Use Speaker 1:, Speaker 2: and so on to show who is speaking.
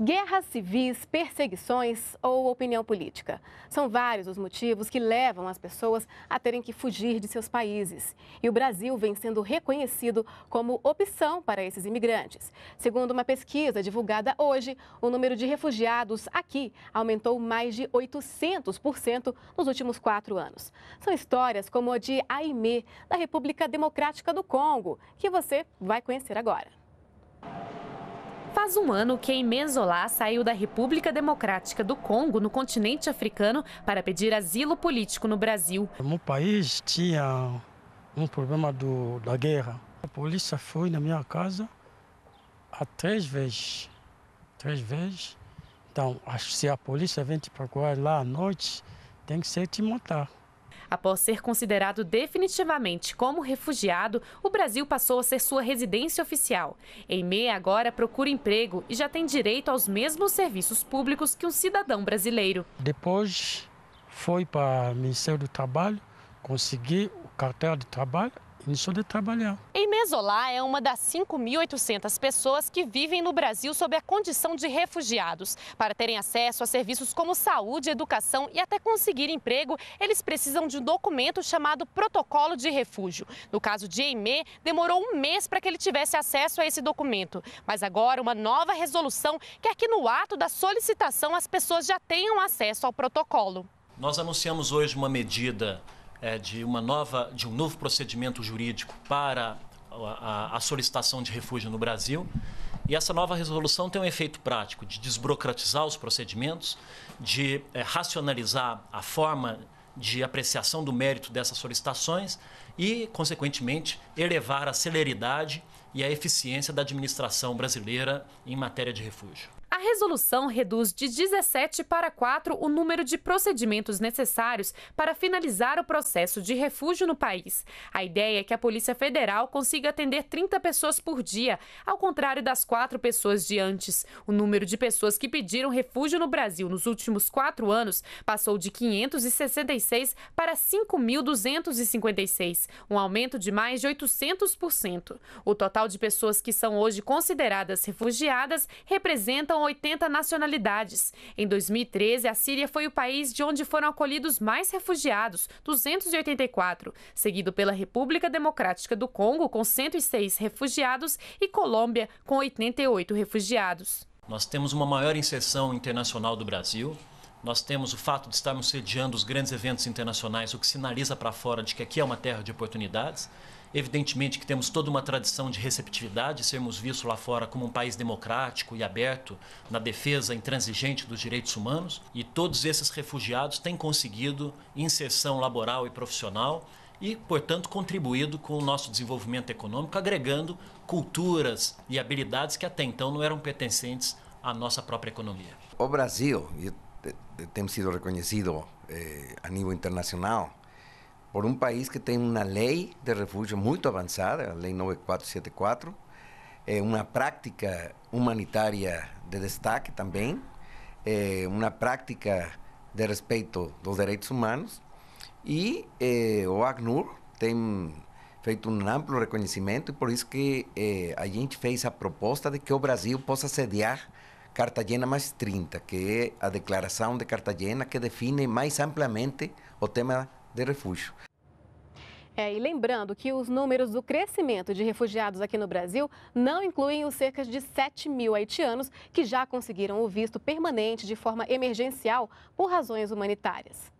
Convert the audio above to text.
Speaker 1: Guerras civis, perseguições ou opinião política. São vários os motivos que levam as pessoas a terem que fugir de seus países. E o Brasil vem sendo reconhecido como opção para esses imigrantes. Segundo uma pesquisa divulgada hoje, o número de refugiados aqui aumentou mais de 800% nos últimos quatro anos. São histórias como a de Aime, da República Democrática do Congo, que você vai conhecer agora
Speaker 2: faz um ano que Menzolá saiu da República Democrática do Congo, no continente africano, para pedir asilo político no Brasil.
Speaker 3: Meu país tinha um problema do, da guerra. A polícia foi na minha casa há três vezes. Três vezes. Então, se a polícia vem te procurar lá à noite, tem que ser te matar.
Speaker 2: Após ser considerado definitivamente como refugiado, o Brasil passou a ser sua residência oficial. Eimei agora procura emprego e já tem direito aos mesmos serviços públicos que um cidadão brasileiro.
Speaker 3: Depois foi para o Ministério do Trabalho, consegui o cartão de trabalho isso de trabalhar.
Speaker 2: Em Mesolá é uma das 5.800 pessoas que vivem no Brasil sob a condição de refugiados. Para terem acesso a serviços como saúde, educação e até conseguir emprego, eles precisam de um documento chamado Protocolo de Refúgio. No caso de Eimê, demorou um mês para que ele tivesse acesso a esse documento. Mas agora, uma nova resolução quer que no ato da solicitação as pessoas já tenham acesso ao protocolo.
Speaker 4: Nós anunciamos hoje uma medida é, de, uma nova, de um novo procedimento jurídico para a, a, a solicitação de refúgio no Brasil. E essa nova resolução tem um efeito prático de desburocratizar os procedimentos, de é, racionalizar a forma de apreciação do mérito dessas solicitações e, consequentemente, elevar a celeridade e a eficiência da administração brasileira em matéria de refúgio.
Speaker 2: A resolução reduz de 17 para 4 o número de procedimentos necessários para finalizar o processo de refúgio no país. A ideia é que a Polícia Federal consiga atender 30 pessoas por dia, ao contrário das quatro pessoas de antes. O número de pessoas que pediram refúgio no Brasil nos últimos quatro anos passou de 566 para 5.256, um aumento de mais de 800%. O total de pessoas que são hoje consideradas refugiadas representam 80 nacionalidades. Em 2013, a Síria foi o país de onde foram acolhidos mais refugiados, 284, seguido pela República Democrática do Congo, com 106 refugiados, e Colômbia, com 88 refugiados.
Speaker 4: Nós temos uma maior inserção internacional do Brasil. Nós temos o fato de estarmos sediando os grandes eventos internacionais, o que sinaliza para fora de que aqui é uma terra de oportunidades. Evidentemente que temos toda uma tradição de receptividade, sermos vistos lá fora como um país democrático e aberto na defesa intransigente dos direitos humanos, e todos esses refugiados têm conseguido inserção laboral e profissional e, portanto, contribuído com o nosso desenvolvimento econômico, agregando culturas e habilidades que até então não eram pertencentes à nossa própria economia.
Speaker 5: O Brasil tem sido reconhecido eh, a nível internacional por um país que tem uma lei de refúgio muito avançada, a Lei 9474, é eh, uma prática humanitária de destaque também, é eh, uma prática de respeito dos direitos humanos e eh, o Acnur tem feito um amplo reconhecimento e por isso que a gente fez a proposta de que o Brasil possa sediar Cartagena mais 30, que é a declaração de Cartagena que define mais amplamente o tema de refúgio.
Speaker 1: É, e lembrando que os números do crescimento de refugiados aqui no Brasil não incluem os cerca de 7 mil haitianos que já conseguiram o visto permanente de forma emergencial por razões humanitárias.